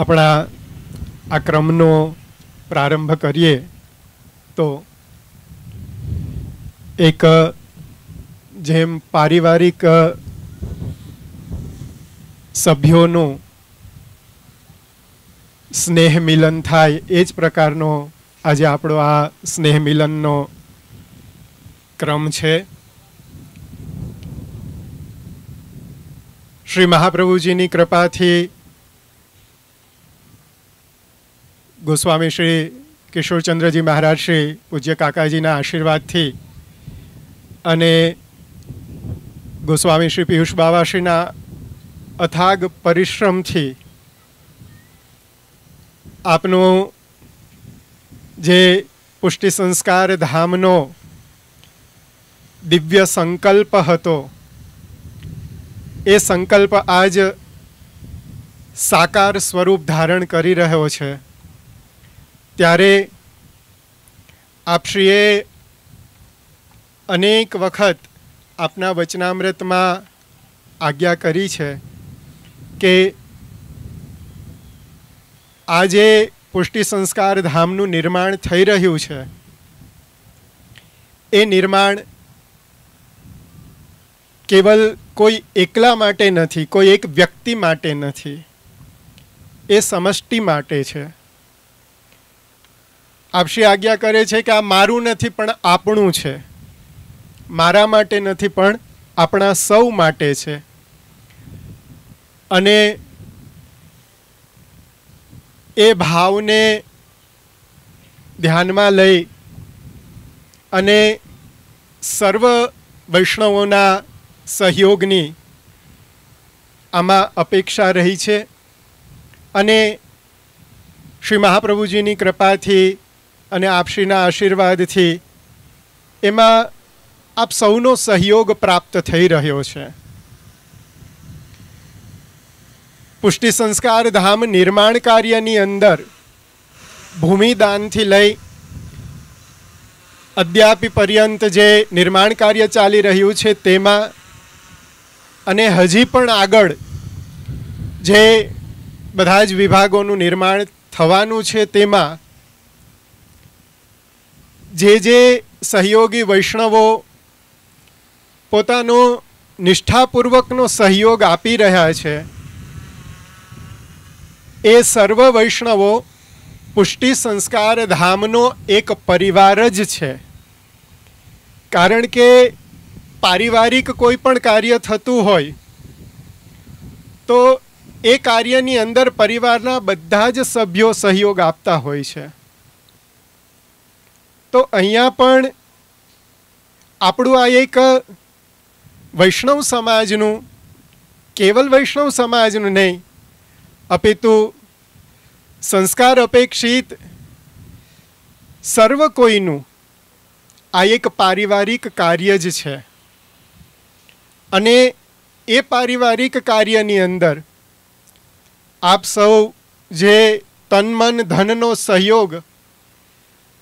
આપણા આ ક્રમનો પ્રારંભ કરીએ તો એક જેમ પારિવારિક સભ્યોનું સ્નેહ મિલન થાય એ જ પ્રકારનો આજે આપણો આ સ્નેહ મિલનનો ક્રમ છે શ્રી મહાપ્રભુજીની કૃપાથી ગોસ્વામી શ્રી કિશોરચંદ્રજી મહારાજ શ્રી પૂજ્ય કાકાજીના આશીર્વાદથી અને ગોસ્વામી શ્રી પિયુષ બાવાશ્રીના અથાગ પરિશ્રમથી આપનું જે પુષ્ટિ સંસ્કાર ધામનો દિવ્ય સંકલ્પ હતો એ સંકલ્પ આજ સાકાર સ્વરૂપ ધારણ કરી રહ્યો છે ત્યારે આપશ્રીએ અનેક વખત આપના વચનામૃતમાં આજ્ઞા કરી છે કે આ જે પુષ્ટિ સંસ્કાર ધામનું નિર્માણ થઈ રહ્યું છે એ નિર્માણ કેવલ કોઈ એકલા માટે નથી કોઈ એક વ્યક્તિ માટે નથી એ સમષ્ટિ માટે છે આપશી આજ્ઞા કરે છે કે આ મારું નથી પણ આપણું છે મારા માટે નથી પણ આપણા સૌ માટે છે અને એ ભાવને ધ્યાનમાં લઈ અને સર્વ વૈષ્ણવોના સહયોગની આમાં અપેક્ષા રહી છે અને શ્રી મહાપ્રભુજીની કૃપાથી અને આપશ્રીના આશીર્વાદથી એમાં આપ સૌનો સહયોગ પ્રાપ્ત થઈ રહ્યો છે પુષ્ટિ સંસ્કાર ધામ નિર્માણ કાર્યની અંદર ભૂમિદાનથી લઈ અદ્યાપી પર્યંત જે નિર્માણ કાર્ય ચાલી રહ્યું છે તેમાં અને હજી પણ આગળ જે બધા જ વિભાગોનું નિર્માણ થવાનું છે તેમાં જે જે સહયોગી વૈષ્ણવો પોતાનો નિષ્ઠાપૂર્વકનો સહયોગ આપી રહ્યા છે એ સર્વ વૈષ્ણવો પુષ્ટિ સંસ્કાર ધામનો એક પરિવાર જ છે કારણ કે પારિવારિક કોઈ પણ કાર્ય થતું હોય તો એ કાર્યની અંદર પરિવારના બધા જ સભ્યો સહયોગ આપતા હોય છે તો અહીંયા પણ આપણું આ એક વૈષ્ણવ સમાજનું કેવલ વૈષ્ણવ સમાજનું નહીં અપિતુ સંસ્કાર અપેક્ષિત સર્વ કોઈનું આ એક પારિવારિક કાર્ય જ છે અને એ પારિવારિક કાર્યની અંદર આપ સૌ જે તન મન ધનનો સહયોગ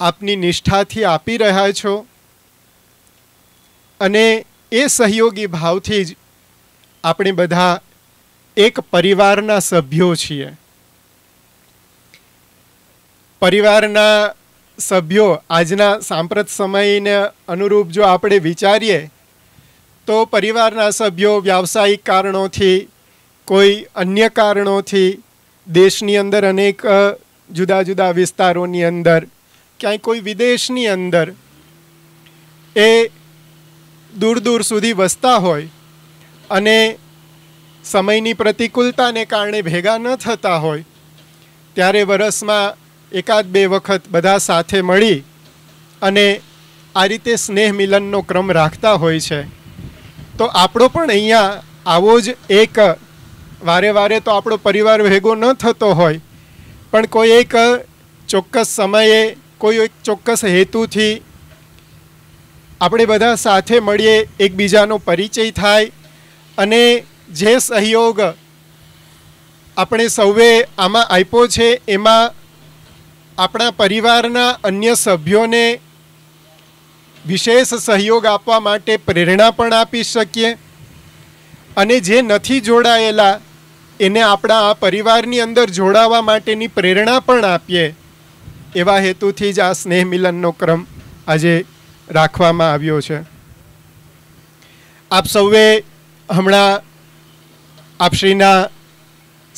આપની નિષ્ઠાથી આપી રહ્યા છો અને એ સહયોગી ભાવથી જ આપણે બધા એક પરિવારના સભ્યો છીએ પરિવારના સભ્યો આજના સાંપ્રત સમયને અનુરૂપ જો આપણે વિચારીએ તો પરિવારના સભ્યો વ્યાવસાયિક કારણોથી કોઈ અન્ય કારણોથી દેશની અંદર અનેક જુદા જુદા વિસ્તારોની અંદર ક્યાંય કોઈ વિદેશની અંદર એ દૂર દૂર સુધી વસતા હોય અને સમયની પ્રતિકૂળતાને કારણે ભેગા ન થતા હોય ત્યારે વરસમાં એકાદ બે વખત બધા સાથે મળી અને આ રીતે સ્નેહ મિલનનો ક્રમ રાખતા હોય છે તો આપણો પણ અહીંયા આવો જ એક વારે વારે તો આપણો પરિવાર ભેગો ન થતો હોય પણ કોઈ એક ચોક્કસ સમયે કોઈ એક ચોક્કસ હેતુથી આપણે બધા સાથે મળીએ એકબીજાનો પરિચય થાય અને જે સહયોગ આપણે સૌએ આમાં આપ્યો છે એમાં આપણા પરિવારના અન્ય સભ્યોને વિશેષ સહયોગ આપવા માટે પ્રેરણા પણ આપી શકીએ અને જે નથી જોડાયેલા એને આપણા આ પરિવારની અંદર જોડાવા માટેની પ્રેરણા પણ આપીએ એવા હેતુથી જ આ સ્નેહ મિલનનો ક્રમ આજે રાખવામાં આવ્યો છે આપ સૌએ હમણાં આપશ્રીના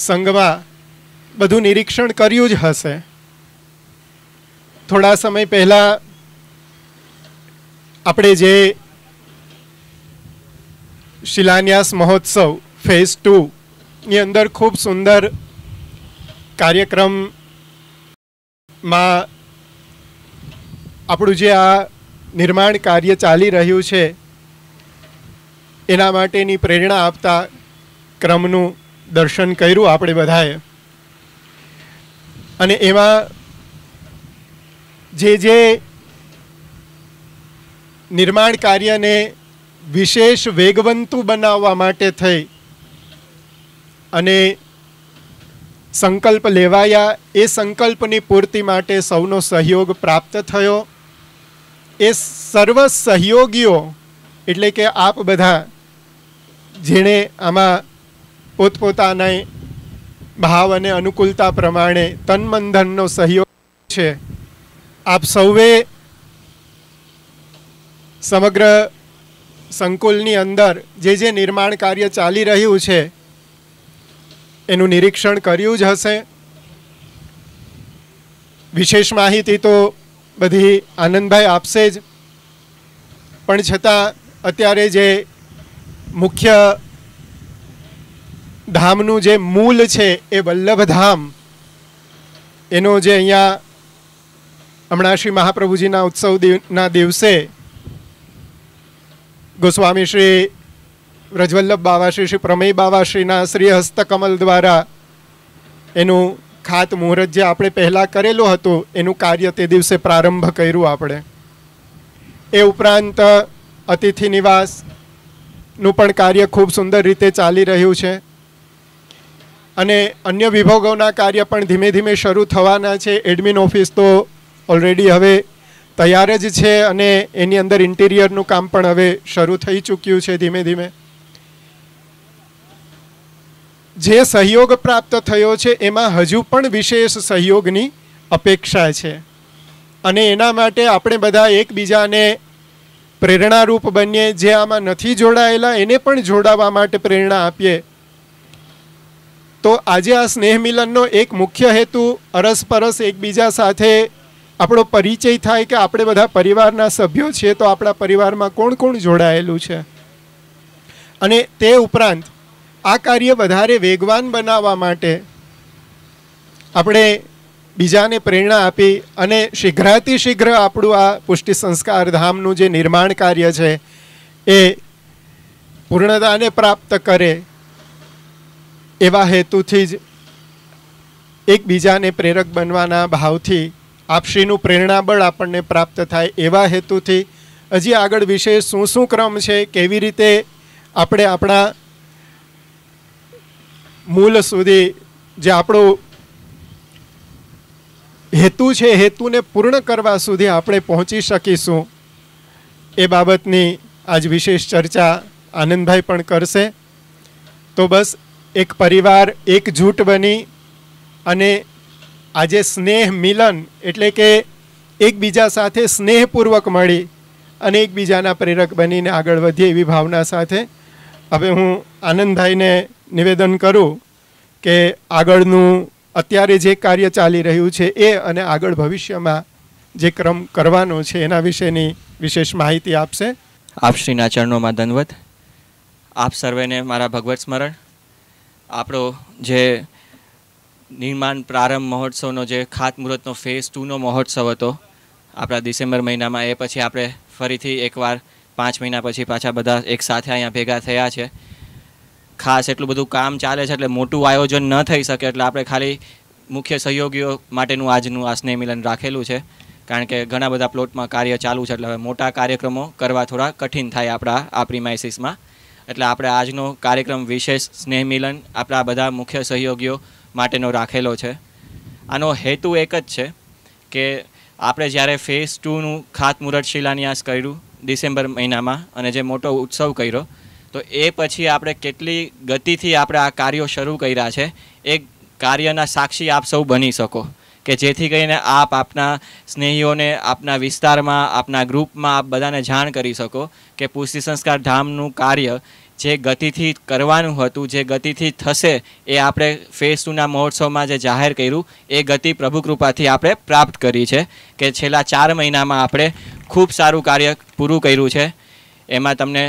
સંઘમાં બધું નિરીક્ષણ કર્યું જ હશે થોડા સમય પહેલાં આપણે જે શિલાન્યાસ મહોત્સવ ફેઝ ટુની અંદર ખૂબ સુંદર કાર્યક્રમ માં આપણું જે આ નિર્માણ કાર્ય ચાલી રહ્યું છે એના માટેની પ્રેરણા આપતા ક્રમનું દર્શન કર્યું આપણે બધાએ અને એમાં જે જે નિર્માણ કાર્યને વિશેષ વેગવંતુ બનાવવા માટે થઈ અને સંકલ્પ લેવાયા એ સંકલ્પની પૂર્તિ માટે સૌનો સહયોગ પ્રાપ્ત થયો એ સર્વ સહયોગીઓ એટલે કે આપ બધા જેણે આમાં પોતપોતાના ભાવ અને અનુકૂળતા પ્રમાણે તનમનધનનો સહયોગ છે આપ સૌએ સમગ્ર સંકુલની અંદર જે જે નિર્માણ કાર્ય ચાલી રહ્યું છે એનું નિરીક્ષણ કર્યું જ હશે વિશેષ માહિતી તો બધી આનંદભાઈ આપશે જ પણ છતાં અત્યારે જે મુખ્ય ધામનું જે મૂલ છે એ વલ્લભધામ એનો જે અહીંયા હમણાં શ્રી મહાપ્રભુજીના ઉત્સવના દિવસે ગોસ્વામી શ્રી વ્રજવલ્લભ બાવાશ્રી શ્રી પ્રમેય બાવાશ્રીના શ્રી હસ્તકમલ દ્વારા એનું ખાત મુહૂર્ત જે આપણે પહેલાં કરેલું હતું એનું કાર્ય તે દિવસે પ્રારંભ કર્યું આપણે એ ઉપરાંત અતિથિ નિવાસનું પણ કાર્ય ખૂબ સુંદર રીતે ચાલી રહ્યું છે અને અન્ય વિભાગોના કાર્ય પણ ધીમે ધીમે શરૂ થવાના છે એડમિન ઓફિસ તો ઓલરેડી હવે તૈયાર જ છે અને એની અંદર ઇન્ટિરિયરનું કામ પણ હવે શરૂ થઈ ચૂક્યું છે ધીમે ધીમે જે સહયોગ પ્રાપ્ત થયો છે એમાં હજુ પણ વિશેષ સહયોગની અપેક્ષા છે અને એના માટે આપણે બધા એકબીજાને પ્રેરણારૂપ બનીએ જે આમાં નથી જોડાયેલા એને પણ જોડાવા માટે પ્રેરણા આપીએ તો આજે આ સ્નેહ મિલનનો એક મુખ્ય હેતુ અરસપરસ એકબીજા સાથે આપણો પરિચય થાય કે આપણે બધા પરિવારના સભ્યો છીએ તો આપણા પરિવારમાં કોણ કોણ જોડાયેલું છે અને તે ઉપરાંત આ કાર્ય વધારે વેગવાન બનાવવા માટે આપણે બીજાને પ્રેરણા આપી અને શીઘ્રાતિશીઘ્ર આપણું આ પુષ્ટિ સંસ્કાર ધામનું જે નિર્માણ કાર્ય છે એ પૂર્ણતાને પ્રાપ્ત કરે એવા હેતુથી જ એકબીજાને પ્રેરક બનવાના ભાવથી આપશીનું પ્રેરણાબળ આપણને પ્રાપ્ત થાય એવા હેતુથી હજી આગળ વિશે શું શું ક્રમ છે કેવી રીતે આપણે આપણા મૂલ સુધી જે આપણો હેતુ છે હેતુને પૂર્ણ કરવા સુધી આપણે પહોંચી શકીશું એ બાબતની આજ વિશેષ ચર્ચા આનંદભાઈ પણ કરશે તો બસ એક પરિવાર એકજૂટ બની અને આજે સ્નેહ મિલન એટલે કે એકબીજા સાથે સ્નેહપૂર્વક મળી અને એકબીજાના પ્રેરક બનીને આગળ વધીએ એવી ભાવના સાથે હવે હું આનંદભાઈને નિવેદન કરું કે આગળનું અત્યારે જે કાર્ય ચાલી રહ્યું છે એ અને આગળ ભવિષ્યમાં જે ક્રમ કરવાનો છે એના વિશેની વિશેષ માહિતી આપશે આપ શ્રીના ચરણોમાં ધનવત આપ સર્વેને મારા ભગવત સ્મરણ આપણો જે નિર્માણ પ્રારંભ મહોત્સવનો જે ખાતમુહૂર્તનો ફેઝ ટુનો મહોત્સવ હતો આપણા ડિસેમ્બર મહિનામાં એ પછી આપણે ફરીથી એકવાર પાંચ મહિના પછી પાછા બધા એક સાથે અહીંયા ભેગા થયા છે ખાસ એટલું બધું કામ ચાલે છે એટલે મોટું આયોજન ન થઈ શકે એટલે આપણે ખાલી મુખ્ય સહયોગીઓ માટેનું આજનું આ સ્નેહ મિલન રાખેલું છે કારણ કે ઘણા બધા પ્લોટમાં કાર્ય ચાલુ છે એટલે હવે મોટા કાર્યક્રમો કરવા થોડા કઠિન થાય આપણા આ પ્રિમાઇસીસમાં એટલે આપણે આજનો કાર્યક્રમ વિશેષ સ્નેહ મિલન આપણા બધા મુખ્ય સહયોગીઓ માટેનો રાખેલો છે આનો હેતુ એક જ છે કે આપણે જ્યારે ફેઝ ટુનું ખાતમુહૂર્ત શિલાન્યાસ કર્યું ડિસેમ્બર મહિનામાં અને જે મોટો ઉત્સવ કર્યો તો એ પછી આપણે કેટલી ગતિથી આપણે આ કાર્યો શરૂ કર્યા છે એ કાર્યના સાક્ષી આપ સૌ બની શકો કે જેથી કરીને આપ આપના સ્નેહીઓને આપના વિસ્તારમાં આપના ગ્રુપમાં આપ બધાને જાણ કરી શકો કે પુષ્ટિ સંસ્કાર ધામનું કાર્ય જે ગતિથી કરવાનું હતું જે ગતિથી થશે એ આપણે ફેઝ ટુના મહોત્સવમાં જે જાહેર કર્યું એ ગતિ પ્રભુ કૃપાથી આપણે પ્રાપ્ત કરી છે કે છેલ્લા ચાર મહિનામાં આપણે ખૂબ સારું કાર્ય પૂરું કર્યું છે એમાં તમને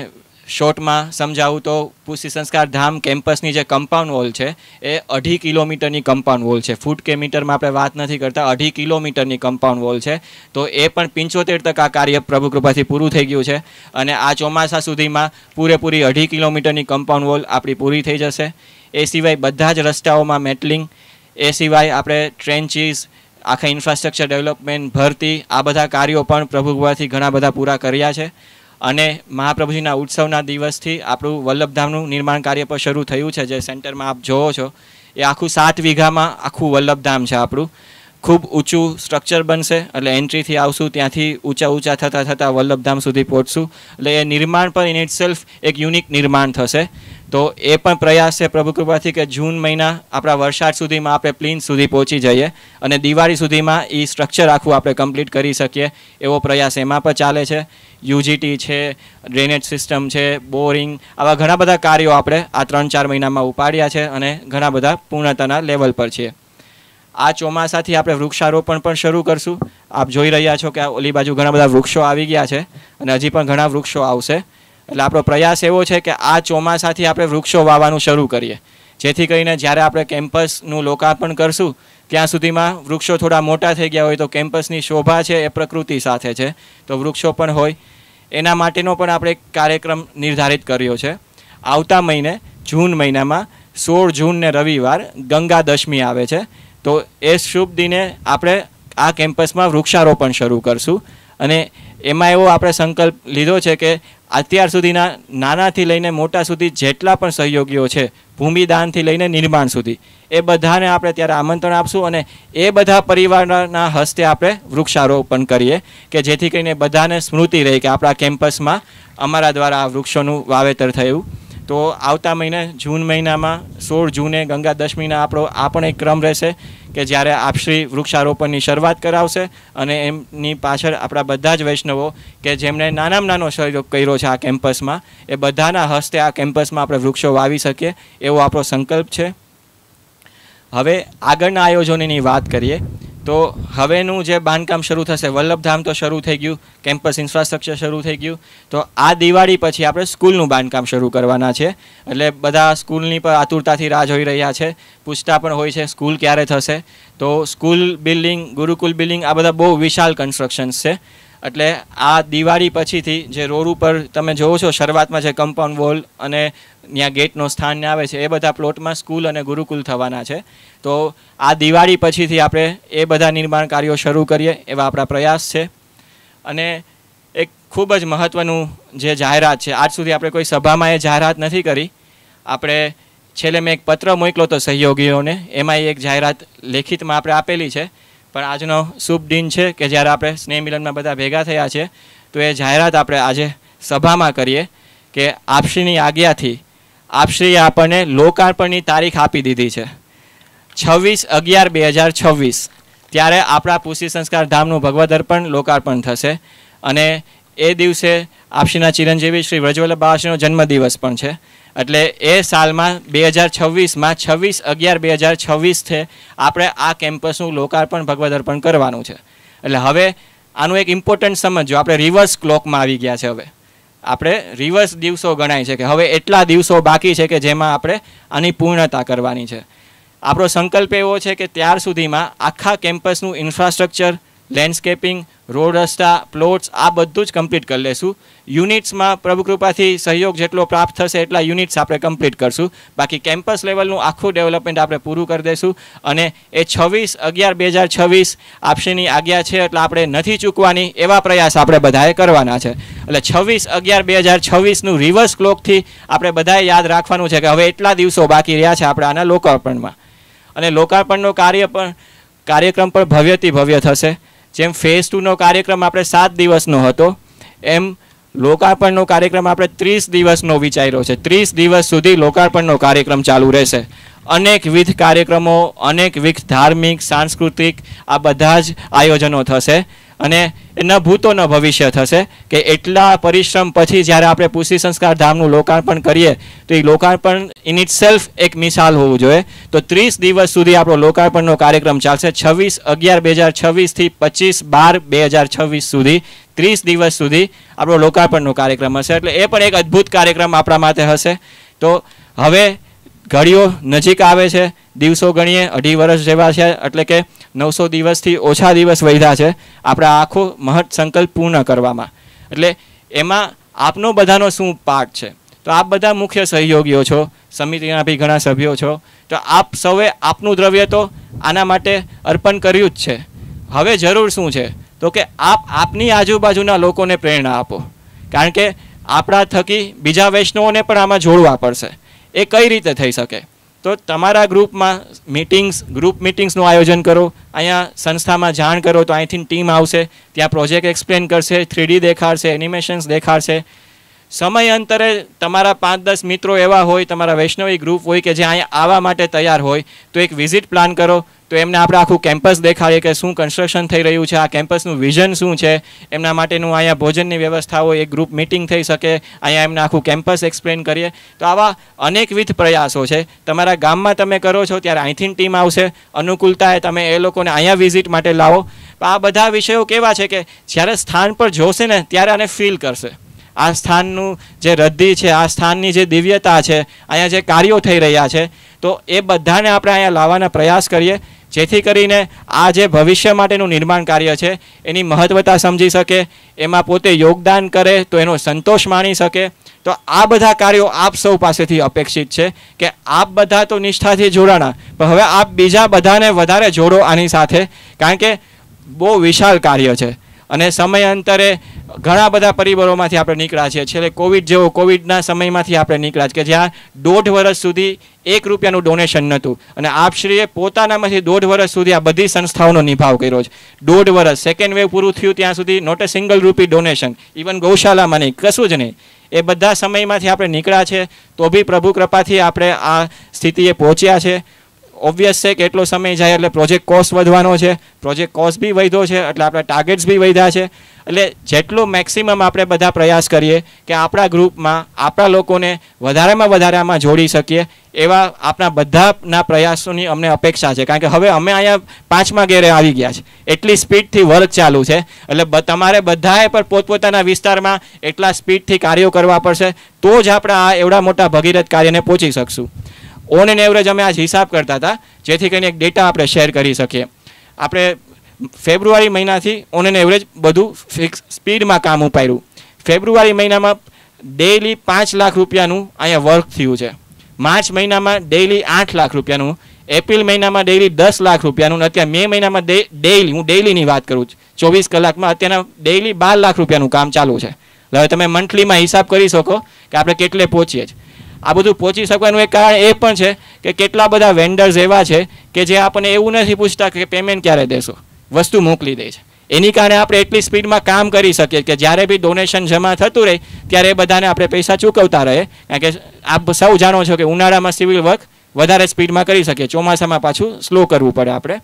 શોર્ટમાં સમજાવું તો પુષ્ટિ સંસ્કાર ધામ કેમ્પસની જે કમ્પાઉન્ડ વોલ છે એ અઢી કિલોમીટરની કમ્પાઉન્ડ વોલ છે ફૂટ કે મીટરમાં આપણે વાત નથી કરતા અઢી કિલોમીટરની કમ્પાઉન્ડ વોલ છે તો એ પણ પંચોતેર ટકા કાર્ય પ્રભુ પ્રભુકૃપાથી પૂરું થઈ ગયું છે અને આ ચોમાસા સુધીમાં પૂરેપૂરી અઢી કિલોમીટરની કમ્પાઉન્ડ વોલ આપણી પૂરી થઈ જશે એ સિવાય બધા જ રસ્તાઓમાં મેટલિંગ એ સિવાય આપણે ટ્રેન્ચીસ આખા ઇન્ફ્રાસ્ટ્રક્ચર ડેવલપમેન્ટ ભરતી આ બધા કાર્યો પણ પ્રભુ પ્રભુગવાથી ઘણા બધા પૂરા કર્યા છે અને મહાપ્રભુજીના ઉત્સવના દિવસથી આપણું વલ્લભધામનું નિર્માણ કાર્ય પણ શરૂ થયું છે જે સેન્ટરમાં આપ જોવો છો એ આખું સાત વીઘામાં આખું વલ્લભધામ છે આપણું ખૂબ ઊંચું સ્ટ્રક્ચર બનશે એટલે એન્ટ્રીથી આવશું ત્યાંથી ઊંચા ઊંચા થતાં થતાં વલ્લભધામ સુધી પહોંચશું એટલે એ નિર્માણ પર ઇન ઇટ સેલ્ફ એક યુનિક નિર્માણ થશે તો એ પણ પ્રયાસ છે પ્રભુ કૃપાથી કે જૂન મહિના આપણા વરસાદ સુધીમાં આપણે પ્લીન સુધી પહોંચી જઈએ અને દિવાળી સુધીમાં એ સ્ટ્રક્ચર આખું આપણે કમ્પ્લીટ કરી શકીએ એવો પ્રયાસ એમાં પણ ચાલે છે યુજીટી છે ડ્રેનેજ સિસ્ટમ છે બોરિંગ આવા ઘણા બધા કાર્યો આપણે આ ત્રણ ચાર મહિનામાં ઉપાડ્યા છે અને ઘણા બધા પૂર્ણતાના લેવલ પર છે આ ચોમાસાથી આપણે વૃક્ષારોપણ પણ શરૂ કરશું આપ જોઈ રહ્યા છો કે ઓલી બાજુ ઘણા બધા વૃક્ષો આવી ગયા છે અને હજી પણ ઘણા વૃક્ષો આવશે એટલે આપણો પ્રયાસ એવો છે કે આ ચોમાસાથી આપણે વૃક્ષો વાવવાનું શરૂ કરીએ જેથી કરીને જ્યારે આપણે કેમ્પસનું લોકાર્પણ કરશું ત્યાં સુધીમાં વૃક્ષો થોડા મોટા થઈ ગયા હોય તો કેમ્પસની શોભા છે એ પ્રકૃતિ સાથે છે તો વૃક્ષો પણ હોય એના માટેનો પણ આપણે એક કાર્યક્રમ નિર્ધારિત કર્યો છે આવતા મહિને જૂન મહિનામાં સોળ જૂનને રવિવાર ગંગા દશમી આવે છે તો એ શુભ દિને આપણે આ કેમ્પસમાં વૃક્ષારોપણ શરૂ કરશું અને એમાં એવો આપણે સંકલ્પ લીધો છે કે અત્યાર સુધીના નાનાથી લઈને મોટા સુધી જેટલા પણ સહયોગીઓ છે ભૂમિદાનથી લઈને નિર્માણ સુધી એ બધાને આપણે ત્યારે આમંત્રણ આપશું અને એ બધા પરિવારના હસ્તે આપણે વૃક્ષારોપણ કરીએ કે જેથી કરીને બધાને સ્મૃતિ રહી કે આપણા કેમ્પસમાં અમારા દ્વારા આ વૃક્ષોનું વાવેતર થયું તો આવતા મહિને જૂન મહિનામાં સોળ જૂને ગંગા દશમીના આપણો આ પણ એક ક્રમ રહેશે કે જ્યારે આપશ્રી વૃક્ષારોપણની શરૂઆત કરાવશે અને એમની પાછળ આપણા બધા જ વૈષ્ણવો કે જેમણે નાનામાં નાનો સહયોગ કર્યો છે આ કેમ્પસમાં એ બધાના હસ્તે આ કેમ્પસમાં આપણે વૃક્ષો વાવી શકીએ એવો આપણો સંકલ્પ છે હવે આગળના આયોજનોની વાત કરીએ તો હવેનું જે બાંધકામ શરૂ થશે વલ્લભધામ તો શરૂ થઈ ગયું કેમ્પસ ઇન્ફ્રાસ્ટ્રક્ચર શરૂ થઈ ગયું તો આ દિવાળી પછી આપણે સ્કૂલનું બાંધકામ શરૂ કરવાના છે એટલે બધા સ્કૂલની પણ આતુરતાથી રાહ જોઈ રહ્યા છે પૂછતા પણ હોય છે સ્કૂલ ક્યારે થશે તો સ્કૂલ બિલ્ડિંગ ગુરુકુલ બિલ્ડિંગ આ બધા બહુ વિશાળ કન્સ્ટ્રક્શન્સ છે એટલે આ દિવાળી પછીથી જે રોડ ઉપર તમે જોવો છો શરૂઆતમાં જે કમ્પાઉન્ડ વોલ અને ત્યાં ગેટનો સ્થાન આવે છે એ બધા પ્લોટમાં સ્કૂલ અને ગુરુકુલ થવાના છે તો આ દિવાળી પછીથી આપણે એ બધા નિર્માણ કાર્યો શરૂ કરીએ એવા આપણા પ્રયાસ છે અને એક ખૂબ જ મહત્ત્વનું જે જાહેરાત છે આજ સુધી આપણે કોઈ સભામાં એ જાહેરાત નથી કરી આપણે છેલ્લે મેં એક પત્ર મોકલો હતો સહયોગીઓને એમાં એક જાહેરાત લેખિતમાં આપણે આપેલી છે પણ આજનો શુભ દિન છે કે જ્યારે આપણે સ્નેહ મિલનમાં બધા ભેગા થયા છે તો એ જાહેરાત આપણે આજે સભામાં કરીએ કે આપશ્રીની આજ્ઞાથી આપશ્રીએ આપણને લોકાર્પણની તારીખ આપી દીધી છે છવ્વીસ અગિયાર બે હજાર છવ્વીસ ત્યારે આપણા પુષ્ટિ સંસ્કાર ધામનું ભગવદ અર્પણ લોકાર્પણ થશે અને એ દિવસે આપશીના ચિરંજીવી શ્રી વ્રજવલ્લભ આશીનો જન્મદિવસ પણ છે એટલે એ સાલમાં બે હજાર છવ્વીસમાં છવ્વીસ અગિયાર બે હજાર છવ્વીસથી આપણે આ કેમ્પસનું લોકાર્પણ ભગવદ અર્પણ કરવાનું છે એટલે હવે આનું એક ઇમ્પોર્ટન્ટ સમજો આપણે રિવર્સ ક્લોકમાં આવી ગયા છે હવે આપણે રિવર્સ દિવસો ગણાય છે કે હવે એટલા દિવસો બાકી છે કે જેમાં આપણે આની પૂર્ણતા કરવાની છે આપણો સંકલ્પ એવો છે કે ત્યાર સુધીમાં આખા કેમ્પસનું ઇન્ફ્રાસ્ટ્રક્ચર લેન્ડસ્કેપિંગ રોડ રસ્તા પ્લોટ્સ આ બધું જ કમ્પ્લીટ કરી લેશું યુનિટ્સમાં પ્રભુકૃપાથી સહયોગ જેટલો પ્રાપ્ત થશે એટલા યુનિટ્સ આપણે કમ્પ્લીટ કરશું બાકી કેમ્પસ લેવલનું આખું ડેવલપમેન્ટ આપણે પૂરું કરી દઈશું અને એ છવ્વીસ અગિયાર બે હજાર છવ્વીસ આપશીની આજ્ઞા છે એટલે આપણે નથી ચૂકવાની એવા પ્રયાસ આપણે બધાએ કરવાના છે એટલે છવ્વીસ અગિયાર બે હજાર છવ્વીસનું રિવર્સ ક્લોકથી આપણે બધાએ યાદ રાખવાનું છે કે હવે એટલા દિવસો બાકી રહ્યા છે આપણે આના લોકાર્પણમાં અને લોકાર્પણનું કાર્ય પણ કાર્યક્રમ પણ ભવ્યથી ભવ્ય થશે જેમ ફેઝ ટુનો કાર્યક્રમ આપણે સાત દિવસનો હતો એમ લોકાર્પણનો કાર્યક્રમ આપણે ત્રીસ દિવસનો વિચાર્યો છે ત્રીસ દિવસ સુધી લોકાર્પણનો કાર્યક્રમ ચાલુ રહેશે અનેકવિધ કાર્યક્રમો અનેકવિધ ધાર્મિક સાંસ્કૃતિક આ બધા જ આયોજનો થશે અને એના ભૂતોના ભવિષ્ય થશે કે એટલા પરિશ્રમ પછી જ્યારે આપણે પુષ્ટિ સંસ્કાર ધામનું લોકાર્પણ કરીએ તો એ લોકાર્પણ ઇન ઇટ સેલ્ફ એક મિસાલ હોવું જોઈએ તો ત્રીસ દિવસ સુધી આપણો લોકાર્પણનો કાર્યક્રમ ચાલશે છવ્વીસ અગિયાર બે હજાર છવ્વીસથી પચીસ બાર બે હજાર છવ્વીસ સુધી ત્રીસ દિવસ સુધી આપણો લોકાર્પણનો કાર્યક્રમ હશે એટલે એ પણ એક અદ્ભુત કાર્યક્રમ આપણા માટે હશે તો હવે ઘડીઓ નજીક આવે છે દિવસો ગણીએ અઢી વર્ષ જેવા છે એટલે કે નવસો દિવસથી ઓછા દિવસ વધ્યા છે આપણા આખો મહત સંકલ્પ પૂર્ણ કરવામાં એટલે એમાં આપનો બધાનો શું પાર્ટ છે તો આપ બધા મુખ્ય સહયોગીઓ છો સમિતિના બી ઘણા સભ્યો છો તો આપ સૌએ આપનું દ્રવ્ય તો આના માટે અર્પણ કર્યું જ છે હવે જરૂર શું છે તો કે આપ આપની આજુબાજુના લોકોને પ્રેરણા આપો કારણ કે આપણા થકી બીજા વૈષ્ણવોને પણ આમાં જોડવા પડશે એ કઈ રીતે થઈ શકે તો તમારા ગ્રુપમાં મિટિંગ્સ ગ્રુપ મિટિંગ્સનું આયોજન કરો અહીંયા સંસ્થામાં જાણ કરો તો અહીંથી ટીમ આવશે ત્યાં પ્રોજેક્ટ એક્સપ્લેન કરશે થ્રીડી દેખાડશે એનિમેશન્સ દેખાડશે સમય અંતરે તમારા પાંચ દસ મિત્રો એવા હોય તમારા વૈષ્ણવી ગ્રુપ હોય કે જે અહીંયા આવવા માટે તૈયાર હોય તો એક વિઝિટ પ્લાન કરો તો એમને આપણે આખું કેમ્પસ દેખાડીએ કે શું કન્સ્ટ્રક્શન થઈ રહ્યું છે આ કેમ્પસનું વિઝન શું છે એમના માટેનું અહીંયા ભોજનની વ્યવસ્થા હોય એક ગ્રુપ મિટિંગ થઈ શકે અહીંયા એમને આખું કેમ્પસ એક્સપ્લેન કરીએ તો આવા અનેકવિધ પ્રયાસો છે તમારા ગામમાં તમે કરો છો ત્યારે અહીંથી ટીમ આવશે અનુકૂળતાએ તમે એ લોકોને અહીંયા વિઝિટ માટે લાવો આ બધા વિષયો કેવા છે કે જ્યારે સ્થાન પર જોશે ને ત્યારે આને ફીલ કરશે આ સ્થાનનું જે રદ્દી છે આ સ્થાનની જે દિવ્યતા છે અહીંયા જે કાર્યો થઈ રહ્યા છે તો એ બધાને આપણે અહીંયા લાવવાના પ્રયાસ કરીએ જેથી કરીને આ જે ભવિષ્ય માટેનું નિર્માણ કાર્ય છે એની મહત્વતા સમજી શકે એમાં પોતે યોગદાન કરે તો એનો સંતોષ માણી શકે તો આ બધા કાર્યો આપ સૌ પાસેથી અપેક્ષિત છે કે આપ બધા તો નિષ્ઠાથી જોડાણા પણ હવે આપ બીજા બધાને વધારે જોડો આની સાથે કારણ કે બહુ વિશાળ કાર્ય છે અને સમયાંતરે અંતરે ઘણા બધા પરિબળોમાંથી આપણે નીકળ્યા છીએ છેલ્લે કોવિડ જેવો કોવિડના સમયમાંથી આપણે નીકળ્યા કે જ્યાં દોઢ વર્ષ સુધી એક રૂપિયાનું ડોનેશન નહોતું અને આપશ્રીએ પોતાનામાંથી દોઢ વર્ષ સુધી આ બધી સંસ્થાઓનો નિભાવ કર્યો છે દોઢ વર્ષ સેકન્ડ વેવ પૂરું થયું ત્યાં સુધી not a single rupee donation even ગૌશાલામાં નહીં કશું જ નહીં એ બધા સમયમાંથી આપણે નીકળ્યા છે તો બી પ્રભુ કૃપાથી આપણે આ સ્થિતિએ પહોંચ્યા છે ઓબ્વિયસ છે કે એટલો સમય જાય એટલે પ્રોજેક્ટ કોસ્ટ વધવાનો છે પ્રોજેક્ટ કોસ્ટ બી વધ્યો છે એટલે આપણા ટાર્ગેટ્સ બી વધ્યા છે એટલે જેટલું મેક્સિમમ આપણે બધા પ્રયાસ કરીએ કે આપણા ગ્રુપમાં આપણા લોકોને વધારેમાં વધારે આમાં જોડી શકીએ એવા આપણા બધાના પ્રયાસોની અમને અપેક્ષા છે કારણ કે હવે અમે અહીંયા પાંચમા ગેરે આવી ગયા છે એટલી સ્પીડથી વર્ક ચાલુ છે એટલે તમારે બધાએ પણ પોતપોતાના વિસ્તારમાં એટલા સ્પીડથી કાર્યો કરવા પડશે તો જ આપણે આ એવડા મોટા ભગીરથ કાર્યને પહોંચી શકશું ઓન એન એવરેજ અમે આજ હિસાબ કરતા હતા જેથી કરીને એક ડેટા આપણે શેર કરી શકીએ આપણે ફેબ્રુઆરી મહિનાથી ઓન એન એવરેજ બધું ફિક્સ સ્પીડમાં કામ ઉપાડ્યું ફેબ્રુઆરી મહિનામાં ડેઈલી પાંચ લાખ રૂપિયાનું અહીંયા વર્ક થયું છે માર્ચ મહિનામાં ડેઇલી આઠ લાખ રૂપિયાનું એપ્રિલ મહિનામાં ડેઇલી દસ લાખ રૂપિયાનું અત્યારે મે મહિનામાં ડેઈલી હું ડેઈલીની વાત કરું છું ચોવીસ કલાકમાં અત્યારના ડેઇલી બાર લાખ રૂપિયાનું કામ ચાલુ છે હવે તમે મંથલીમાં હિસાબ કરી શકો કે આપણે કેટલે પહોંચીએ છીએ આ બધું પહોંચી શકવાનું એક કારણ એ પણ છે કે કેટલા બધા વેન્ડર્સ એવા છે કે જે આપણને એવું નથી પૂછતા કે પેમેન્ટ ક્યારે દેશો વસ્તુ મોકલી દે છે એની કારણે આપણે એટલી સ્પીડમાં કામ કરી શકીએ કે જ્યારે બી ડોનેશન જમા થતું રહે ત્યારે એ બધાને આપણે પૈસા ચૂકવતા રહે કારણ કે આપ સૌ જાણો છો કે ઉનાળામાં સિવિલ વર્ક વધારે સ્પીડમાં કરી શકીએ ચોમાસામાં પાછું સ્લો કરવું પડે આપણે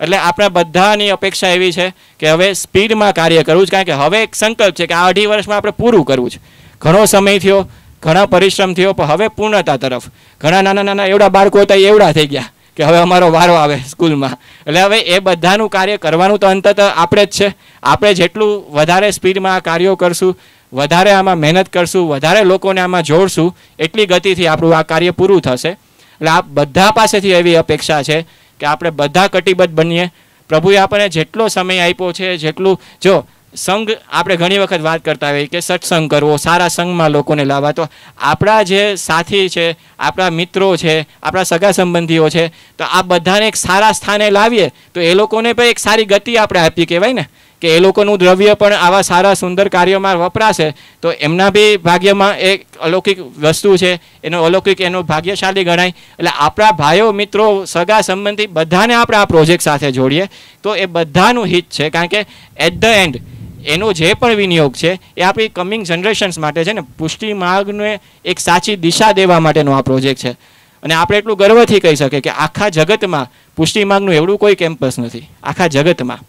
એટલે આપણા બધાની અપેક્ષા એવી છે કે હવે સ્પીડમાં કાર્ય કરવું છે કારણ કે હવે એક સંકલ્પ છે કે આ અઢી વર્ષમાં આપણે પૂરું કરવું છે ઘણો સમય થયો ઘણા પરિશ્રમ થયો પણ હવે પૂર્ણતા તરફ ઘણા નાના નાના એવડા બાળકો હતા એવડા થઈ ગયા કે હવે અમારો વારો આવે સ્કૂલમાં એટલે હવે એ બધાનું કાર્ય કરવાનું તો અંતત આપણે જ છે આપણે જેટલું વધારે સ્પીડમાં આ કાર્યો કરશું વધારે આમાં મહેનત કરશું વધારે લોકોને આમાં જોડશું એટલી ગતિથી આપણું આ કાર્ય પૂરું થશે એટલે આ બધા પાસેથી એવી અપેક્ષા છે કે આપણે બધા કટિબદ્ધ બનીએ પ્રભુએ આપણને જેટલો સમય આપ્યો છે જેટલું જો સંઘ આપણે ઘણી વખત વાત કરતા હોઈએ કે સત્સંગ કરવો સારા સંઘમાં લોકોને લાવવા તો આપણા જે સાથી છે આપણા મિત્રો છે આપણા સગા સંબંધીઓ છે તો આ બધાને એક સારા સ્થાને લાવીએ તો એ લોકોને પણ એક સારી ગતિ આપણે આપી કહેવાય ને કે એ લોકોનું દ્રવ્ય પણ આવા સારા સુંદર કાર્યોમાં વપરાશે તો એમના બી ભાગ્યમાં એક અલૌકિક વસ્તુ છે એનો અલૌકિક એનો ભાગ્યશાળી ગણાય એટલે આપણા ભાઈઓ મિત્રો સગા સંબંધી બધાને આપણે આ પ્રોજેક્ટ સાથે જોડીએ તો એ બધાનું હિત છે કારણ કે એટ ધ એન્ડ એનો જે પણ વિનિયોગ છે એ આપણી કમિંગ જનરેશન્સ માટે છે ને પુષ્ટિ માર્ગને એક સાચી દિશા દેવા માટેનો આ પ્રોજેક્ટ છે અને આપણે એટલું ગર્વથી કહી શકીએ કે આખા જગતમાં પુષ્ટિ માર્ગનું એવડું કોઈ કેમ્પસ નથી આખા જગતમાં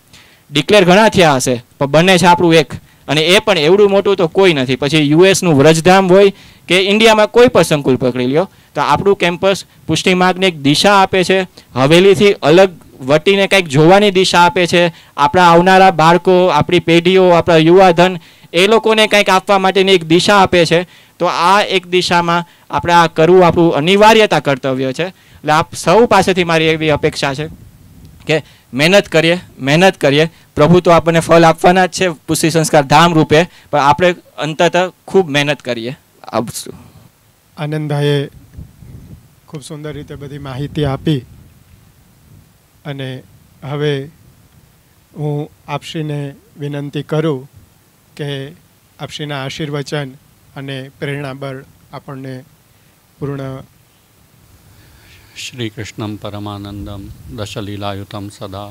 ડિક્લેર ઘણા થયા હશે પણ બંને છે આપણું એક અને એ પણ એવડું મોટું તો કોઈ નથી પછી યુએસનું વ્રજધામ હોય કે ઇન્ડિયામાં કોઈ પણ સંકુલ પકડી લ્યો તો આપણું કેમ્પસ પુષ્ટિ માર્ગને એક દિશા આપે છે હવેલીથી અલગ વટીને કંઈક જોવાની દિશા આપે છે આપણા આવનારા બાળકો આપણી પેઢીઓ આપણા યુવાધન એ લોકોને કંઈક આપવા માટેની એક દિશા આપે છે તો આ એક દિશામાં આપણે આ કરવું આપણું અનિવાર્યતા કર્તવ્ય છે એટલે આપ સૌ પાસેથી મારી એવી અપેક્ષા છે કે મહેનત કરીએ મહેનત કરીએ પ્રભુ તો આપણને ફળ આપવાના જ છે પુષ્ટિ સંસ્કાર ધામ રૂપે પણ આપણે અંતત ખૂબ મહેનત કરીએ આપશું આનંદભાઈએ ખૂબ સુંદર રીતે બધી માહિતી આપી અને હવે હું આપશીને વિનંતી કરું કે આપશ્રીના આશીર્વચન અને પ્રેરણાબળ આપણને પૂર્ણ શ્રી કૃષ્ણમ પરમાનંદમ દશલીલાયુતમ સદા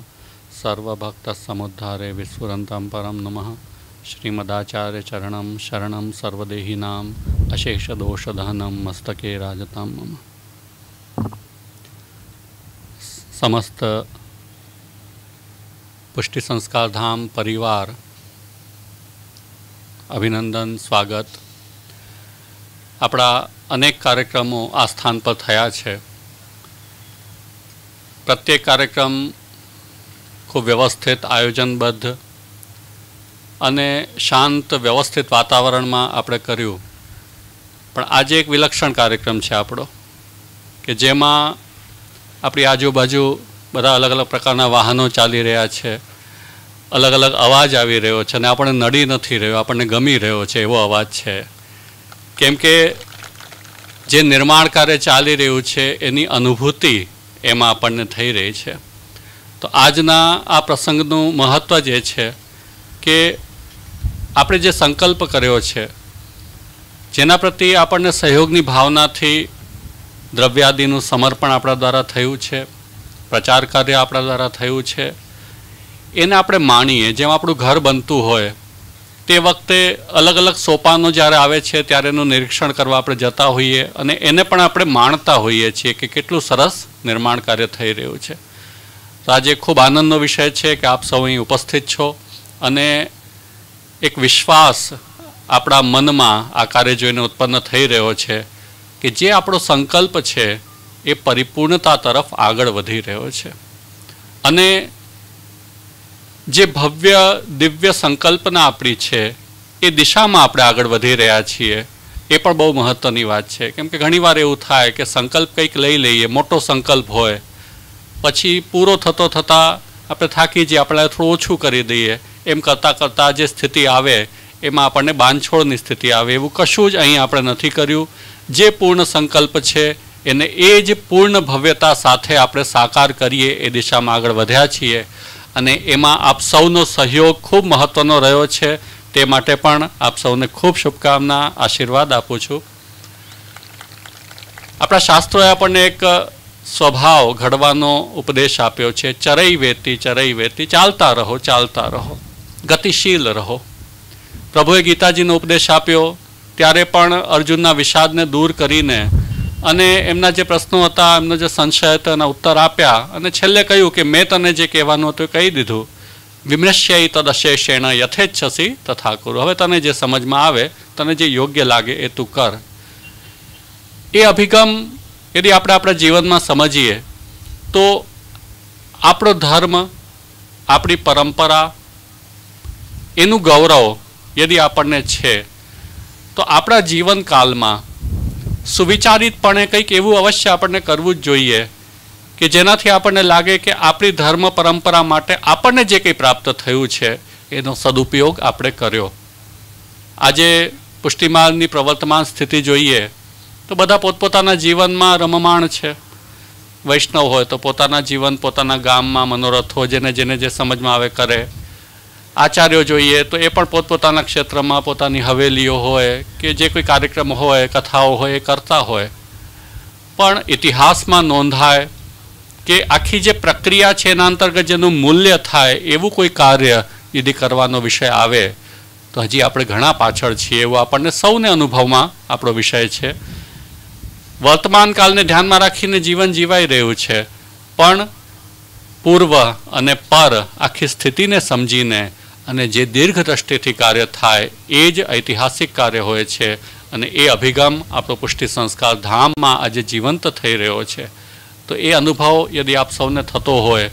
સર્વભક્ત સમુદ્ધારે વિસ્ફુરંતમ પરમ નમઃ શ્રીમદાચાર્ય ચરણમ શરણમ સર્વદેહીનામ અશેષ દોષધાનમ મસ્તકે રાજતામ મમ સમસ્ત પુષ્ટિ સંસ્કારધામ પરિવાર અભિનંદન સ્વાગત આપણા અનેક કાર્યક્રમો આ સ્થાન પર થયા છે પ્રત્યેક કાર્યક્રમ ખૂબ વ્યવસ્થિત આયોજનબદ્ધ અને શાંત વ્યવસ્થિત વાતાવરણમાં આપણે કર્યું પણ આજે એક વિલક્ષણ કાર્યક્રમ છે આપણો કે જેમાં આપણી આજુબાજુ બધા અલગ અલગ પ્રકારના વાહનો ચાલી રહ્યા છે અલગ અલગ અવાજ આવી રહ્યો છે અને આપણને નડી નથી રહ્યો આપણને ગમી રહ્યો છે એવો અવાજ છે કેમ કે જે નિર્માણ કાર્ય ચાલી રહ્યું છે એની અનુભૂતિ એમાં આપણને થઈ રહી છે તો આજના આ પ્રસંગનું મહત્ત્વ જે છે કે આપણે જે સંકલ્પ કર્યો છે જેના પ્રત્યે આપણને સહયોગની ભાવનાથી દ્રવ્યાદિનું સમર્પણ આપણા દ્વારા થયું છે પ્રચાર કાર્ય આપણા દ્વારા થયું છે એને આપણે માણીએ જેમ આપણું ઘર બનતું હોય તે વખતે અલગ અલગ સોપાનો જ્યારે આવે છે ત્યારે એનું નિરીક્ષણ કરવા આપણે જતા હોઈએ અને એને પણ આપણે માણતા હોઈએ છીએ કે કેટલું સરસ નિર્માણ કાર્ય થઈ રહ્યું છે તો આજે ખૂબ આનંદનો વિષય છે કે આપ સૌ અહીં ઉપસ્થિત છો અને એક વિશ્વાસ આપણા મનમાં આ કાર્ય જોઈને ઉત્પન્ન થઈ રહ્યો છે કે જે આપણો સંકલ્પ છે એ પરિપૂર્ણતા તરફ આગળ વધી રહ્યો છે અને જે ભવ્ય દિવ્ય સંકલ્પના આપણી છે એ દિશામાં આપણે આગળ વધી રહ્યા છીએ એ પણ બહુ મહત્ત્વની વાત છે કેમ કે ઘણીવાર એવું થાય કે સંકલ્પ કંઈક લઈ લઈએ મોટો સંકલ્પ હોય પછી પૂરો થતો થતાં આપણે થાકી જઈએ આપણે થોડું ઓછું કરી દઈએ એમ કરતાં કરતાં જે સ્થિતિ આવે એમાં આપણને બાંધછોડની સ્થિતિ આવે એવું કશું જ અહીં આપણે નથી કર્યું જે પૂર્ણ સંકલ્પ છે એને એ જ પૂર્ણ ભવ્યતા સાથે આપણે સાકાર કરીએ એ દિશામાં આગળ વધ્યા છીએ અને એમાં આપ સૌનો સહયોગ ખૂબ મહત્ત્વનો રહ્યો છે તે માટે પણ આપ સૌને ખૂબ શુભકામના આશીર્વાદ આપું છું આપણા શાસ્ત્રોએ આપણને એક સ્વભાવ ઘડવાનો ઉપદેશ આપ્યો છે ચરઈ વેતી ચરઈ વેતી ચાલતા રહો ચાલતા રહો ગતિશીલ રહો પ્રભુએ ગીતાજીનો ઉપદેશ આપ્યો ત્યારે પણ અર્જુનના વિષાદને દૂર કરીને અને એમના જે પ્રશ્નો હતા એમનો જે સંશય હતો એના ઉત્તર આપ્યા અને છેલ્લે કહ્યું કે મેં તને જે કહેવાનું હતું કહી દીધું વિમૃશ્ય તદ અશેષેણ યથેચ્છસી તથા કરું હવે તને જે સમજમાં આવે તને જે યોગ્ય લાગે એ તું કર એ અભિગમ યદિ આપણે આપણા જીવનમાં સમજીએ તો આપણો ધર્મ આપણી પરંપરા એનું ગૌરવ યદિ આપણને છે તો આપણા જીવનકાલમાં સુવિચારિતપણે કંઈક એવું અવશ્ય આપણને કરવું જ જોઈએ કે જેનાથી આપણને લાગે કે આપણી ધર્મ પરંપરા માટે આપણને જે કંઈ પ્રાપ્ત થયું છે એનો સદુપયોગ આપણે કર્યો આજે પુષ્ટિમાર્ગની પ્રવર્તમાન સ્થિતિ જોઈએ તો બધા પોતપોતાના જીવનમાં રમમાણ છે વૈષ્ણવ હોય તો પોતાના જીવન પોતાના ગામમાં મનોરથો જેને જેને જે સમજમાં આવે કરે આચાર્યો જોઈએ તો એ પણ પોતપોતાના ક્ષેત્રમાં પોતાની હવેલીઓ હોય કે જે કોઈ કાર્યક્રમ હોય કથાઓ હોય એ કરતા હોય પણ ઇતિહાસમાં નોંધાય કે આખી જે પ્રક્રિયા છે એના અંતર્ગત જેનું મૂલ્ય થાય એવું કોઈ કાર્ય યદિ કરવાનો વિષય આવે તો હજી આપણે ઘણા પાછળ છીએ એવું આપણને સૌને અનુભવમાં આપણો વિષય છે વર્તમાન કાલને ધ્યાનમાં રાખીને જીવન જીવાઈ રહ્યું છે પણ પૂર્વ અને પર આખી સ્થિતિને સમજીને અને જે દીર્ઘ દ્રષ્ટિથી કાર્ય થાય એ જ ઐતિહાસિક કાર્ય હોય છે અને એ અભિગમ આપણો પુષ્ટિ સંસ્કાર ધામમાં આજે જીવંત થઈ રહ્યો છે તો એ અનુભવ યદિ આપ સૌને થતો હોય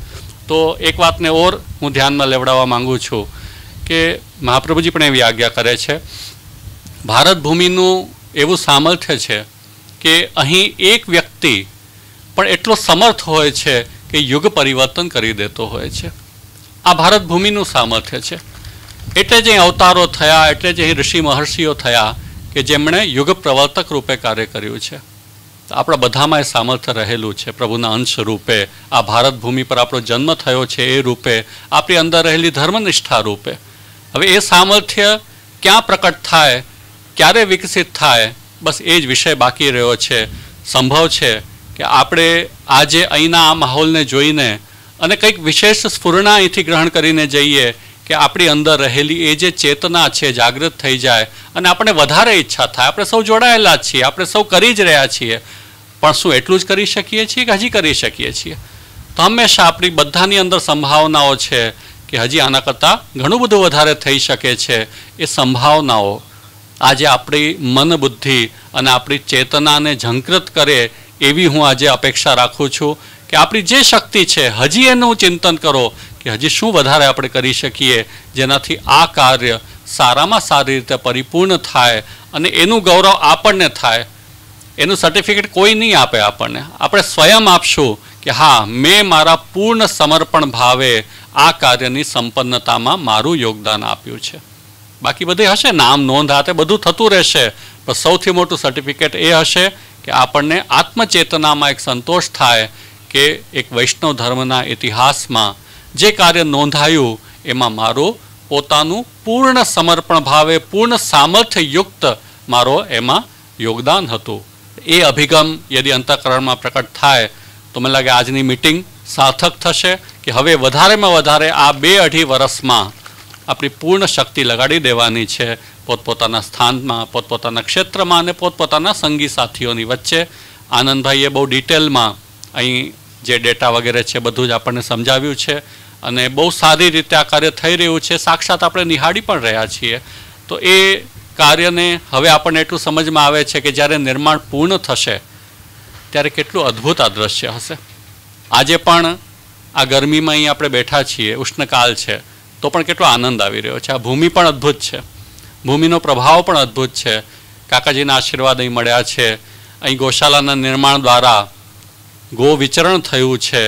તો એક વાતને ઓર હું ધ્યાનમાં લેવડાવવા માગું છું કે મહાપ્રભુજી પણ એવી આજ્ઞા કરે છે ભારત ભૂમિનું એવું સામર્થ્ય છે કે અહીં એક વ્યક્તિ પણ એટલો સમર્થ હોય છે કે યુગ પરિવર્તન કરી દેતો હોય છે આ ભારત ભૂમિનું સામર્થ્ય છે એટલે જ અહીં અવતારો થયા એટલે જ અહીં ઋષિ મહર્ષિઓ થયા કે જેમણે યુગ પ્રવર્તક રૂપે કાર્ય કર્યું છે આપણા બધામાં એ સામર્થ્ય રહેલું છે પ્રભુના અંશ રૂપે આ ભારત ભૂમિ પર આપણો જન્મ થયો છે એ રૂપે આપણી અંદર રહેલી ધર્મનિષ્ઠા રૂપે હવે એ સામર્થ્ય ક્યાં પ્રકટ થાય ક્યારે વિકસિત થાય બસ એ જ વિષય બાકી રહ્યો છે સંભવ છે કે આપણે આજે અહીંના આ માહોલને જોઈને અને કંઈક વિશેષ સ્ફૂર્ણા અહીંથી ગ્રહણ કરીને જઈએ કે આપણી અંદર રહેલી એ જે ચેતના છે જાગૃત થઈ જાય અને આપણે વધારે ઈચ્છા થાય આપણે સૌ જોડાયેલા છીએ આપણે સૌ કરી જ રહ્યા છીએ પણ શું એટલું જ કરી શકીએ છીએ કે હજી કરી શકીએ છીએ તો હંમેશા આપણી બધાની અંદર સંભાવનાઓ છે કે હજી આના કરતાં ઘણું બધું વધારે થઈ શકે છે એ સંભાવનાઓ આજે આપણી મન બુદ્ધિ અને આપણી ચેતનાને ઝંકૃત કરે એવી હું આજે અપેક્ષા રાખું છું કે આપણી જે શક્તિ છે હજી એનું ચિંતન કરો કે હજી શું વધારે આપણે કરી શકીએ જેનાથી આ કાર્ય સારામાં સારી રીતે પરિપૂર્ણ થાય અને એનું ગૌરવ આપણને થાય એનું સર્ટિફિકેટ કોઈ નહીં આપે આપણને આપણે સ્વયં આપશું કે હા મેં મારા પૂર્ણ સમર્પણ ભાવે આ કાર્યની સંપન્નતામાં મારું યોગદાન આપ્યું છે બાકી બધી હશે નામ નોંધ હાથે બધું થતું રહેશે પણ સૌથી મોટું સર્ટિફિકેટ એ હશે કે આપણને આત્મચેતનામાં એક સંતોષ થાય કે એક વૈષ્ણવ ધર્મના ઇતિહાસમાં જે કાર્ય નોંધાયું એમાં મારો પોતાનું પૂર્ણ સમર્પણ ભાવે પૂર્ણ સામર્થ્યયુક્ત મારો એમાં યોગદાન હતું એ અભિગમ યદિ અંતઃકરણમાં પ્રકટ થાય તો મને લાગે આજની મિટિંગ સાર્થક થશે કે હવે વધારેમાં વધારે આ બે અઢી વર્ષમાં આપણી પૂર્ણ શક્તિ લગાડી દેવાની છે પોતપોતાના સ્થાનમાં પોતપોતાના ક્ષેત્રમાં અને પોતપોતાના સંગી સાથીઓની વચ્ચે આનંદભાઈએ બહુ ડિટેલમાં અહીં જે ડેટા વગેરે છે બધું જ આપણને સમજાવ્યું છે અને બહુ સારી રીતે આ કાર્ય થઈ રહ્યું છે સાક્ષાત આપણે નિહાળી પણ રહ્યા છીએ તો એ કાર્યને હવે આપણને એટલું સમજમાં આવે છે કે જ્યારે નિર્માણ પૂર્ણ થશે ત્યારે કેટલું અદ્ભુત આ દ્રશ્ય હશે આજે પણ આ ગરમીમાં અહીં આપણે બેઠા છીએ ઉષ્ણકાલ છે તો પણ કેટલો આનંદ આવી રહ્યો છે આ ભૂમિ પણ અદ્ભુત છે ભૂમિનો પ્રભાવ પણ અદ્ભુત છે કાકાજીના આશીર્વાદ અહીં મળ્યા છે અહીં ગૌશાલાના નિર્માણ દ્વારા ગોવિચરણ થયું છે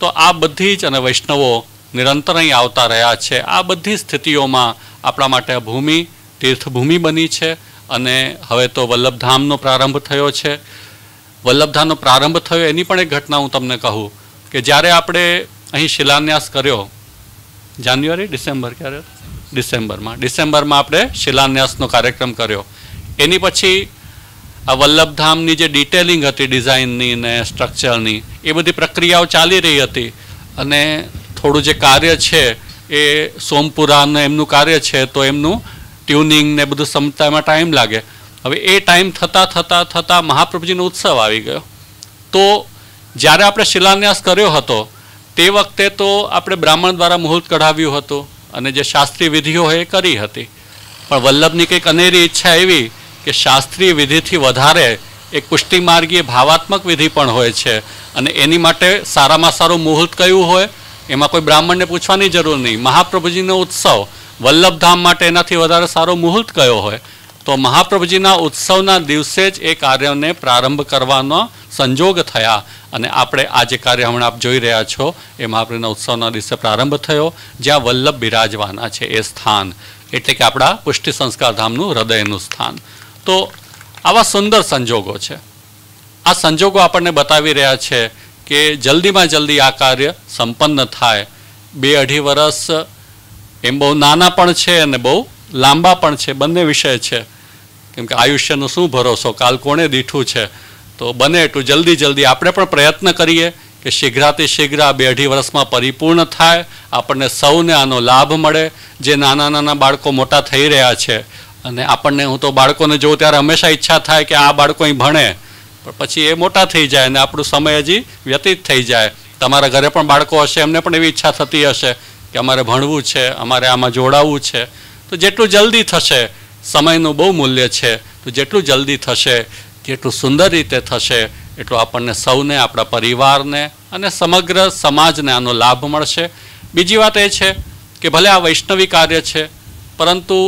તો આ બધી જ અને વૈષ્ણવો નિરંતર અહીં આવતા રહ્યા છે આ બધી સ્થિતિઓમાં આપણા માટે ભૂમિ તીર્થભૂમિ બની છે અને હવે તો વલ્લભધામનો પ્રારંભ થયો છે વલ્લભધામનો પ્રારંભ થયો એની પણ એક ઘટના હું તમને કહું કે જ્યારે આપણે અહીં શિલાન્યાસ કર્યો જાન્યુઆરી ડિસેમ્બર ક્યારે ડિસેમ્બરમાં ડિસેમ્બરમાં આપણે શિલાન્યાસનો કાર્યક્રમ કર્યો એની પછી આ વલ્લભધામની જે ડિટેલિંગ હતી ડિઝાઇનની ને સ્ટ્રક્ચરની એ બધી પ્રક્રિયાઓ ચાલી રહી હતી અને થોડું જે કાર્ય છે એ સોમપુરાને એમનું કાર્ય છે તો એમનું ટ્યુનિંગ ને બધું સમતામાં ટાઈમ લાગે હવે એ ટાઈમ થતાં થતાં થતાં મહાપ્રભુજીનો ઉત્સવ આવી ગયો તો જ્યારે આપણે શિલાન્યાસ કર્યો હતો તે વખતે તો આપણે બ્રાહ્મણ દ્વારા મુહૂર્ત કઢાવ્યું હતું અને જે શાસ્ત્રીય વિધિઓ એ કરી હતી પણ વલ્લભની કંઈક અનેરી ઈચ્છા એવી કે શાસ્ત્રીય વિધિથી વધારે એ કુષ્ટિમાર્ગીય ભાવાત્મક વિધિ પણ હોય છે અને એની માટે સારામાં સારું મુહૂર્ત કયું હોય એમાં કોઈ બ્રાહ્મણને પૂછવાની જરૂર નહીં મહાપ્રભુજીનો ઉત્સવ વલ્લભધામ માટે એનાથી વધારે સારો મુહૂર્ત કયો હોય તો મહાપ્રભુજીના ઉત્સવના દિવસે જ એ કાર્યને પ્રારંભ કરવાનો સંજોગ થયા અને આપણે આ જે કાર્ય હમણાં આપ જોઈ રહ્યા છો એ મહાપ્રભુના ઉત્સવના દિવસે પ્રારંભ થયો જ્યાં વલ્લભ બિરાજવાના છે એ સ્થાન એટલે કે આપણા પુષ્ટિ સંસ્કાર ધામનું હૃદયનું સ્થાન તો આવા સુંદર સંજોગો છે આ સંજોગો આપણને બતાવી રહ્યા છે કે જલ્દીમાં જલ્દી આ કાર્ય સંપન્ન થાય બે અઢી વર્ષ એમ બહુ નાના પણ છે અને બહુ લાંબા પણ છે બંને વિષય છે કેમ કે આયુષ્યનો શું ભરોસો કાલ કોણે દીઠું છે તો બને એટલું જલ્દી જલ્દી આપણે પણ પ્રયત્ન કરીએ કે શીઘ્રાથી શીઘ્ર આ બે અઢી વર્ષમાં પરિપૂર્ણ થાય આપણને સૌને આનો લાભ મળે જે નાના નાના બાળકો મોટા થઈ રહ્યા છે અને આપણને હું તો બાળકોને જોઉં ત્યારે હંમેશા ઈચ્છા થાય કે આ બાળકો અહીં ભણે પણ પછી એ મોટા થઈ જાય અને આપણો સમય હજી વ્યતીત થઈ જાય તમારા ઘરે પણ બાળકો હશે એમને પણ એવી ઈચ્છા થતી હશે કે અમારે ભણવું છે અમારે આમાં જોડાવવું છે તો જેટલું જલ્દી થશે સમયનું બહુ મૂલ્ય છે તો જેટલું જલ્દી થશે જેટલું સુંદર રીતે થશે એટલું આપણને સૌને આપણા પરિવારને અને સમગ્ર સમાજને આનો લાભ મળશે બીજી વાત એ છે કે ભલે આ વૈષ્ણવી કાર્ય છે પરંતુ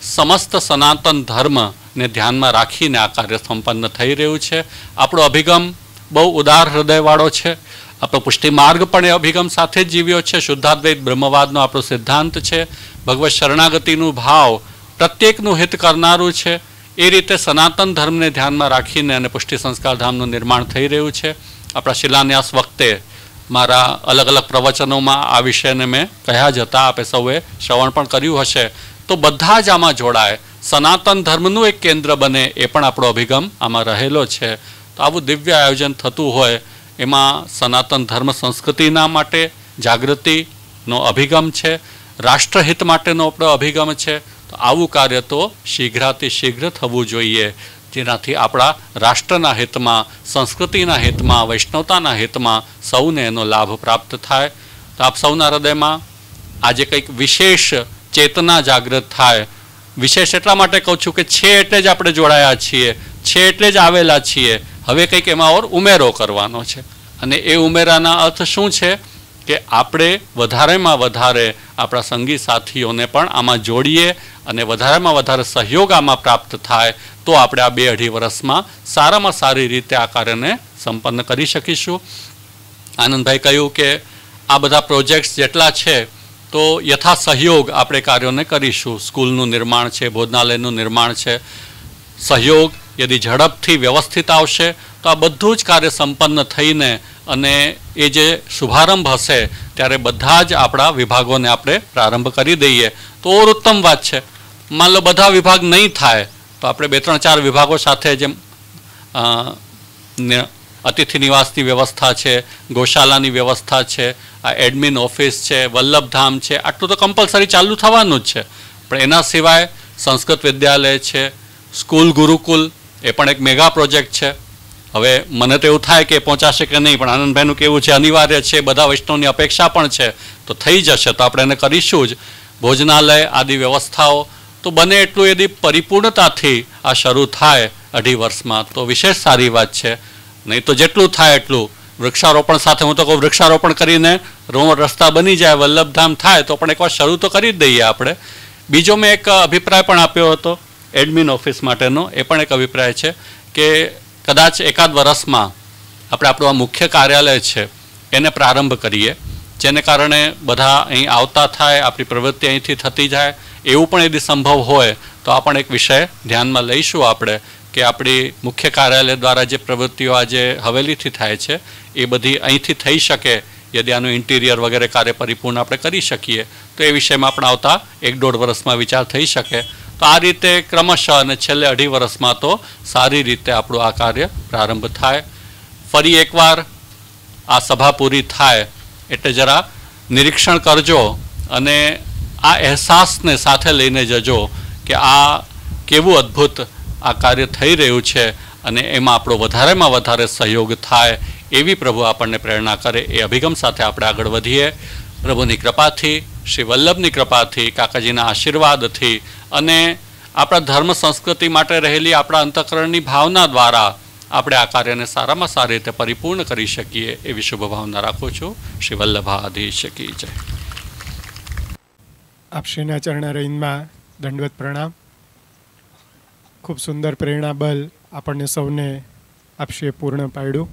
સમસ્ત સનાતન ધર્મને ધ્યાનમાં રાખીને આ કાર્ય સંપન્ન થઈ રહ્યું છે આપણો અભિગમ બહુ ઉદાર હૃદયવાળો છે આપણો પુષ્ટિ માર્ગ પણ એ અભિગમ સાથે જ જીવ્યો છે શુદ્ધાદ્વૈત બ્રહ્મવાદનો આપણો સિદ્ધાંત છે ભગવત શરણાગતિનું ભાવ પ્રત્યેકનું હિત કરનારું છે એ રીતે સનાતન ધર્મને ધ્યાનમાં રાખીને અને પુષ્ટિ સંસ્કાર ધામનું નિર્માણ થઈ રહ્યું છે આપણા શિલાન્યાસ વખતે મારા અલગ અલગ પ્રવચનોમાં આ વિષયને મેં કહ્યા જ હતા આપે સૌએ શ્રવણ પણ કર્યું હશે તો બધા જ આમાં જોડાય સનાતન ધર્મનું એક કેન્દ્ર બને એ પણ આપણો અભિગમ આમાં રહેલો છે તો આવું દિવ્ય આયોજન થતું હોય એમાં સનાતન ધર્મ સંસ્કૃતિના માટે જાગૃતિનો અભિગમ છે રાષ્ટ્રહિત માટેનો આપણો અભિગમ છે તો આવું કાર્ય તો શીઘ્રાતિ શીઘ્ર થવું જોઈએ જેનાથી આપણા રાષ્ટ્રના હિતમાં સંસ્કૃતિના હિતમાં વૈષ્ણવતાના હિતમાં સૌને એનો લાભ પ્રાપ્ત થાય તો આપ સૌના હૃદયમાં આજે કંઈક વિશેષ ચેતના જાગૃત થાય વિશેષ એટલા માટે કહું છું કે છે એટલે જ આપણે જોડાયા છીએ છે એટલે જ આવેલા છીએ હવે કંઈક એમાં ઓર ઉમેરો કરવાનો છે અને એ ઉમેરાના અર્થ શું છે કે આપણે વધારેમાં વધારે આપણા સંગીત સાથીઓને પણ આમાં જોડીએ અને વધારેમાં વધારે સહયોગ આમાં પ્રાપ્ત થાય તો આપણે આ બે અઢી વર્ષમાં સારામાં સારી રીતે આ કાર્યને સંપન્ન કરી શકીશું આનંદભાઈ કહ્યું કે આ બધા પ્રોજેક્ટ્સ જેટલા છે તો યથા સહયોગ આપણે કાર્યોને કરીશું સ્કૂલનું નિર્માણ છે ભોજનાલયનું નિર્માણ છે સહયોગ યદિ ઝડપથી વ્યવસ્થિત આવશે તો આ બધું જ કાર્ય સંપન્ન થઈને અને એ જે શુભારંભ હશે ત્યારે બધા જ આપણા વિભાગોને આપણે પ્રારંભ કરી દઈએ તો ઓર ઉત્તમ વાત છે માન લો બધા વિભાગ નહીં થાય તો આપણે બે ત્રણ ચાર વિભાગો સાથે જેમ અતિથિ નિવાસની વ્યવસ્થા છે ગૌશાલાની વ્યવસ્થા છે આ એડમિન ઓફિસ છે વલ્લભધામ છે આટલું તો કમ્પલસરી ચાલુ થવાનું જ છે પણ એના સિવાય સંસ્કૃત વિદ્યાલય છે સ્કૂલ ગુરુકુલ એ પણ એક મેગા પ્રોજેક્ટ છે હવે મને તો એવું થાય કે પહોંચાશે કે નહીં પણ આનંદભાઈનું કેવું છે અનિવાર્ય છે બધા વૈષ્ણવની અપેક્ષા પણ છે તો થઈ જશે તો આપણે એને કરીશું જ ભોજનાલય આદિ વ્યવસ્થાઓ તો બને એટલું એની પરિપૂર્ણતાથી આ શરૂ થાય અઢી વર્ષમાં તો વિશેષ સારી વાત છે નહીં તો જેટલું થાય એટલું વૃક્ષારોપણ સાથે હું તો કહું વૃક્ષારોપણ કરીને રોમ રસ્તા બની જાય વલ્લભધામ થાય તો પણ એકવાર શરૂ તો કરી જ દઈએ આપણે બીજો મેં એક અભિપ્રાય પણ આપ્યો હતો એડમિન ઓફિસ માટેનો એ પણ એક અભિપ્રાય છે કે કદાચ એકાદ વર્ષમાં આપણે આપણું આ મુખ્ય કાર્યાલય છે એને પ્રારંભ કરીએ જેને કારણે બધા અહીં આવતા થાય આપણી પ્રવૃત્તિ અહીંથી થતી જાય એવું પણ યદિ સંભવ હોય તો આ પણ એક વિષય ધ્યાનમાં લઈશું આપણે કે આપણી મુખ્ય કાર્યાલય દ્વારા જે પ્રવૃત્તિઓ આજે હવેલીથી થાય છે એ બધી અહીંથી થઈ શકે યદિ આનું ઇન્ટિરિયર વગેરે કાર્ય પરિપૂર્ણ આપણે કરી શકીએ તો એ વિષયમાં પણ આવતા એક દોઢ વર્ષમાં વિચાર થઈ શકે તો આ રીતે ક્રમશઃ અને છેલ્લે અઢી વર્ષમાં તો સારી રીતે આપણું આ કાર્ય પ્રારંભ થાય ફરી એકવાર આ સભા પૂરી થાય એટલે જરા નિરીક્ષણ કરજો અને આ અહેસાસને સાથે લઈને જજો કે આ કેવું અદ્ભુત આ કાર્ય થઈ રહ્યું છે અને એમાં આપણો વધારેમાં વધારે સહયોગ થાય એવી પ્રભુ આપણને પ્રેરણા કરે એ અભિગમ સાથે આપણે આગળ વધીએ પ્રભુની કૃપાથી શ્રી વલ્લભની કૃપાથી કાકાજીના આશીર્વાદથી અને આપણા ધર્મ સંસ્કૃતિ માટે રહેલી આપણા અંતઃકરણની ભાવના દ્વારા આપણે આ કાર્યને સારામાં સારી રીતે પરિપૂર્ણ કરી શકીએ એવી શુભભાવના રાખું છું શ્રી વલ્લભાધીશકી જય આપશ્રીના ચરણારવિંદમાં દંડવત પ્રણામ ખૂબ સુંદર પ્રેરણાબલ આપણને સૌને આપશે પૂર્ણ પાડ્યું